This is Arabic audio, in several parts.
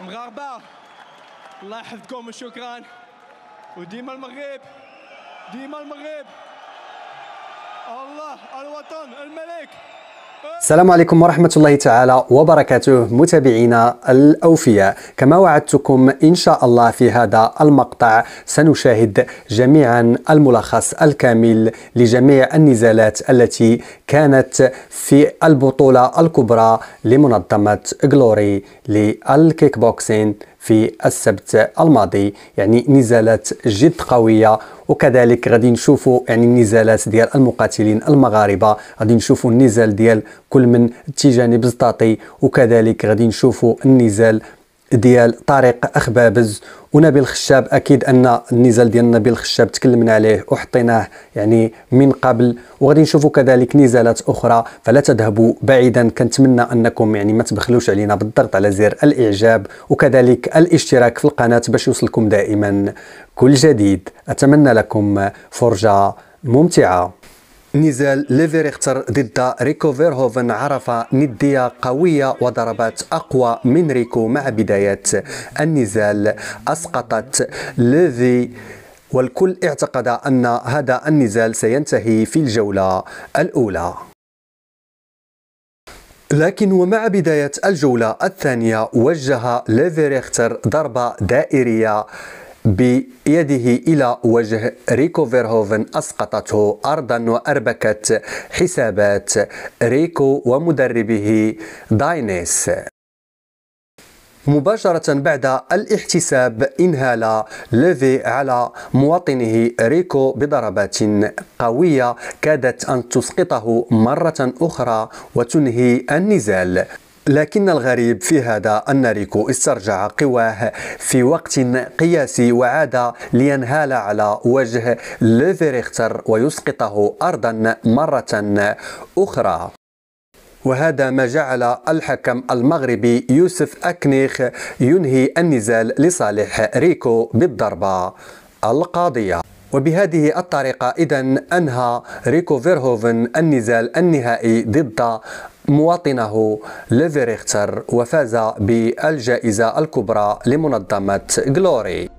مغاربة الله يحفظكم وشكرا وديما المغرب ديما المغرب الله الوطن الملك السلام عليكم ورحمة الله تعالى وبركاته متابعينا الأوفياء كما وعدتكم إن شاء الله في هذا المقطع سنشاهد جميعا الملخص الكامل لجميع النزالات التي كانت في البطولة الكبرى لمنظمة غلوري للكيك بوكسين في السبت الماضي يعني نزالات جد قوية وكذلك غادي نشوفوا يعني النزالات ديال المقاتلين المغاربه غادي نشوفوا النزال ديال كل من تيجاني بزطاطي وكذلك غادي نشوفوا النزال ديال طارق اخبابز ونبيل خشاب اكيد ان النزال ديال نبيل خشاب تكلمنا عليه وحطيناه يعني من قبل وغادي نشوفوا كذلك نزالات اخرى فلا تذهبوا بعيدا كنتمنى انكم يعني ما تبخلوش علينا بالضغط على زر الاعجاب وكذلك الاشتراك في القناه باش يوصلكم دائما كل جديد أتمنى لكم فرجة ممتعة نزال ليفيريختر ضد ريكو فيرهوفن عرف ندية قوية وضربات أقوى من ريكو مع بداية النزال أسقطت ليفي والكل اعتقد أن هذا النزال سينتهي في الجولة الأولى لكن ومع بداية الجولة الثانية وجه ليفيريختر ضربة دائرية بيده إلى وجه ريكو فيرهوفن أسقطته أرضا وأربكت حسابات ريكو ومدربه داينيس مباشرة بعد الاحتساب انهال ليفي على مواطنه ريكو بضربات قوية كادت أن تسقطه مرة أخرى وتنهي النزال لكن الغريب في هذا أن ريكو استرجع قواه في وقت قياسي وعاد لينهال على وجه ليفريختر ويسقطه أرضا مرة أخرى وهذا ما جعل الحكم المغربي يوسف أكنيخ ينهي النزال لصالح ريكو بالضربة القاضية وبهذه الطريقة إذا أنهى ريكو فيرهوفن النزال النهائي ضد مواطنه ريختر وفاز بالجائزة الكبرى لمنظمة غلوري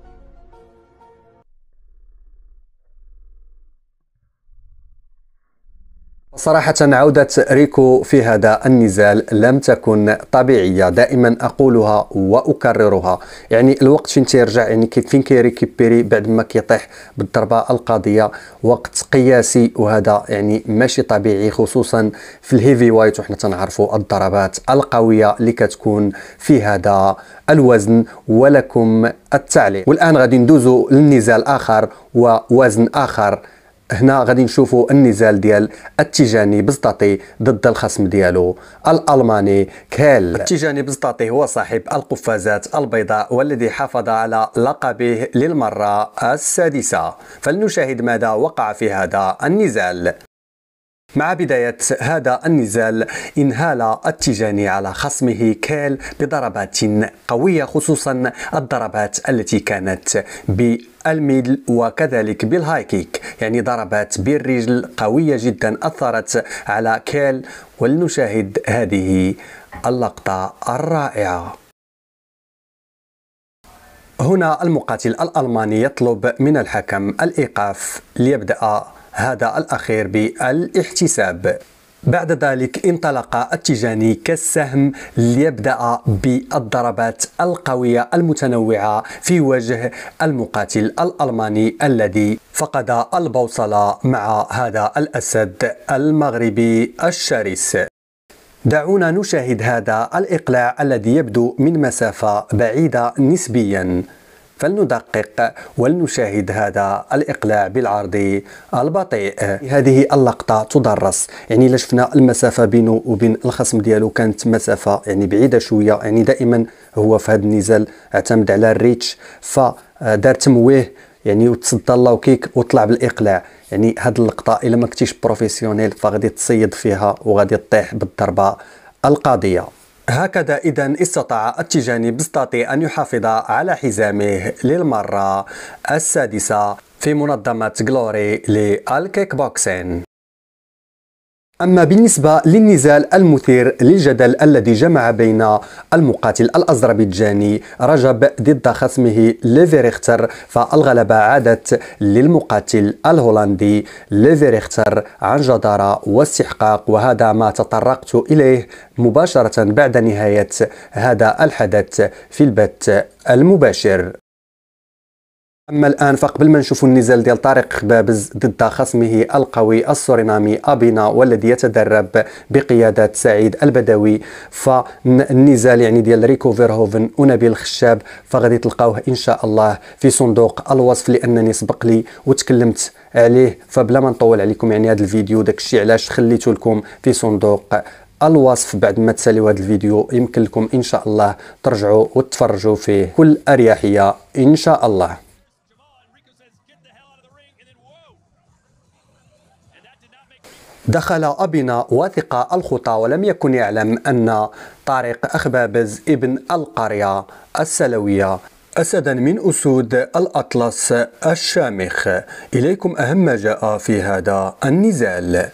صراحة عودة ريكو في هذا النزال لم تكن طبيعية دائما أقولها وأكررها يعني الوقت فين تيرجع يعني فين كيريكيبيري بعد ما كيطيح بالضربة القاضية وقت قياسي وهذا يعني ماشي طبيعي خصوصا في الهيفي وايت وحنا تنعرفوا الضربات القوية اللي كتكون في هذا الوزن ولكم التعليق والآن غادي ندوزو للنزال آخر ووزن آخر هنا غادي نشوفوا النزال ديال التيجاني بزطاطي ضد الخصم ديالو الالماني كيل التيجاني بزطاطي هو صاحب القفازات البيضاء والذي حافظ على لقبه للمره السادسه فلنشاهد ماذا وقع في هذا النزال مع بداية هذا النزال انهال التيجاني على خصمه كيل بضربات قوية خصوصا الضربات التي كانت ب الميدل وكذلك بالهاي كيك يعني ضربات بالرجل قوية جدا أثرت على كيل ولنشاهد هذه اللقطة الرائعة هنا المقاتل الألماني يطلب من الحكم الإيقاف ليبدأ هذا الأخير بالاحتساب بعد ذلك انطلق التجاني كالسهم ليبدأ بالضربات القوية المتنوعة في وجه المقاتل الألماني الذي فقد البوصلة مع هذا الأسد المغربي الشرس دعونا نشاهد هذا الإقلاع الذي يبدو من مسافة بعيدة نسبياً فلندقق ولنشاهد هذا الإقلاع بالعرض البطيء هذه اللقطة تدرس يعني الا شفنا المسافة بينه وبين الخصم ديالو كانت مسافة يعني بعيدة شوية يعني دائما هو في هذا النزال اعتمد على الريتش فدار تمويه يعني وتصدى الله وكيك وطلع بالاقلاع يعني هاد اللقطه الا ما كنتيش بروفيسيونيل فغادي تصيد فيها وغادي تطيح بالضربه القاضيه هكذا إذا استطاع التيجاني بستاتي أن يحافظ على حزامه للمرة السادسة في منظمة غلوري للكيك بوكسين أما بالنسبة للنزال المثير للجدل الذي جمع بين المقاتل الأزربيجاني رجب ضد خصمه ليفيريختر فالغلبة عادت للمقاتل الهولندي ليفيريختر عن جدارة واستحقاق وهذا ما تطرقت إليه مباشرة بعد نهاية هذا الحدث في البث المباشر اما الان فقبل ما نشوفوا النزال ديال طارق خبابز ضد خصمه القوي السورينامي ابينا والذي يتدرب بقياده سعيد البدوي فالنزال يعني ديال ريكو فيرهوفن ونبيل خشاب فغادي تلقاوه ان شاء الله في صندوق الوصف لانني سبق لي وتكلمت عليه فبلا ما نطول عليكم يعني هذا الفيديو داك الشيء علاش خليته لكم في صندوق الوصف بعد ما تساليو هذا الفيديو يمكن لكم ان شاء الله ترجعوا وتفرجوا فيه كل اريحيه ان شاء الله دخل أبنا واثق الخطى ولم يكن يعلم أن طارق أخبابز ابن القرية السلوية أسدا من أسود الأطلس الشامخ إليكم أهم ما جاء في هذا النزال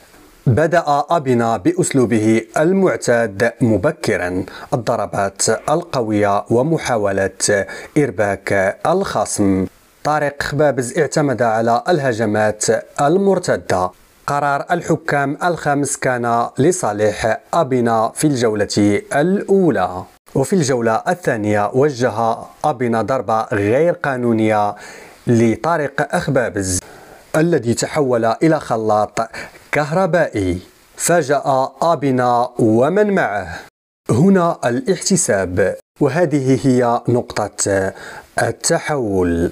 بدأ أبنا بأسلوبه المعتاد مبكرا الضربات القوية ومحاولة إرباك الخصم طارق خبابز اعتمد على الهجمات المرتدة قرار الحكام الخامس كان لصالح أبنا في الجولة الأولى وفي الجولة الثانية وجه أبنا ضربة غير قانونية لطارق أخبابز الذي تحول إلى خلاط كهربائي فاجأ أبنا ومن معه هنا الاحتساب وهذه هي نقطة التحول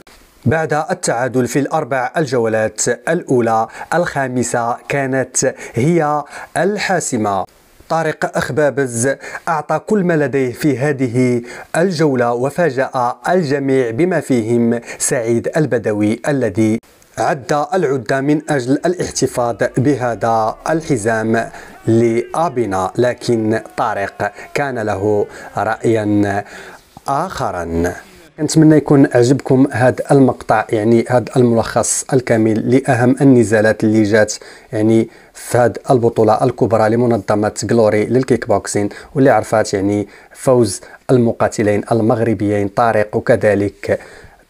بعد التعادل في الأربع الجولات الأولى الخامسة كانت هي الحاسمة طارق أخبابز أعطى كل ما لديه في هذه الجولة وفاجأ الجميع بما فيهم سعيد البدوي الذي عد العدة من أجل الاحتفاظ بهذا الحزام لأبنا لكن طارق كان له رأيا آخرا نتمنى يكون عجبكم هذا المقطع يعني هذا الملخص الكامل لاهم النزالات اللي جات يعني في هذه البطوله الكبرى لمنظمه جلوري للكيك بوكسين واللي عرفات يعني فوز المقاتلين المغربيين طارق وكذلك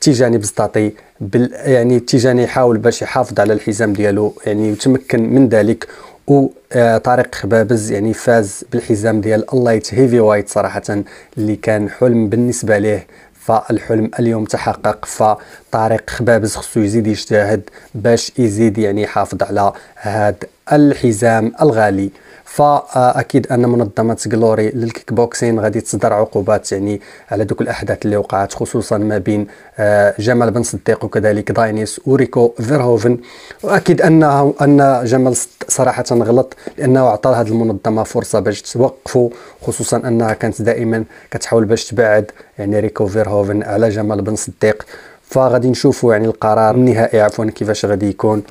تيجاني بزطاطي بال يعني تيجاني حاول باش يحافظ على الحزام ديالو يعني وتمكن من ذلك وطارق خبابز يعني فاز بالحزام ديال اللايت هيفي وايت صراحه اللي كان حلم بالنسبه ليه فالحلم اليوم تحقق فطارق خبابز خصو يزيد يجتهد باش يزيد يعني يحافظ على هاد الحزام الغالي فاكيد ان منظمه جلوري للكيك بوكسين غادي تصدر عقوبات يعني على دوك الاحداث اللي وقعت خصوصا ما بين آه، جمال بن صديق وكذلك داينيس وريكو فيرهوفن واكيد ان ان جمال صراحه غلط لانه عطى هذه المنظمه فرصه باش توقفوا خصوصا انها كانت دائما كتحاول باش تبعد يعني ريكو فيرهوفن على جمال بن صديق فغادي نشوفوا يعني القرار النهائي عفوا كيفاش غادي يكون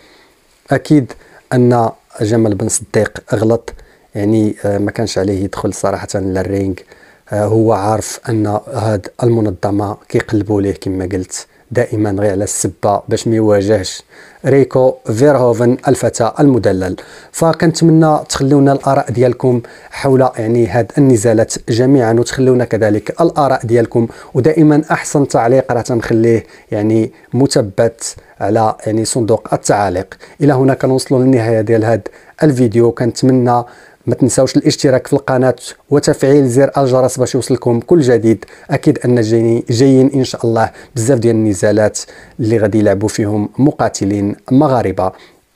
اكيد ان جمال بن صديق غلط يعني آه، ما كانش عليه يدخل صراحه للرينغ آه، هو عارف ان هاد المنظمه كيقلبوا ليه كما قلت دائما غير على السبه باش ما يواجهش ريكو فيرهوفن الفتى المدلل فكنتمنى تخلونا الاراء ديالكم حول يعني هاد النزالات جميعا وتخلونا كذلك الاراء ديالكم ودائما احسن تعليق راه تنخليه يعني مثبت على يعني صندوق التعاليق الى هنا كنوصلوا للنهايه ديال هذا الفيديو كنتمنى ما تنساوش الاشتراك في القناه وتفعيل زر الجرس باش يوصلكم كل جديد اكيد ان جايين جايين ان شاء الله بزاف ديال النزالات اللي غادي يلعبوا فيهم مقاتلين مغاربه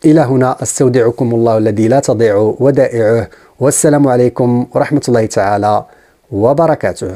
الى هنا استودعكم الله الذي لا تضيع ودائعه والسلام عليكم ورحمه الله تعالى وبركاته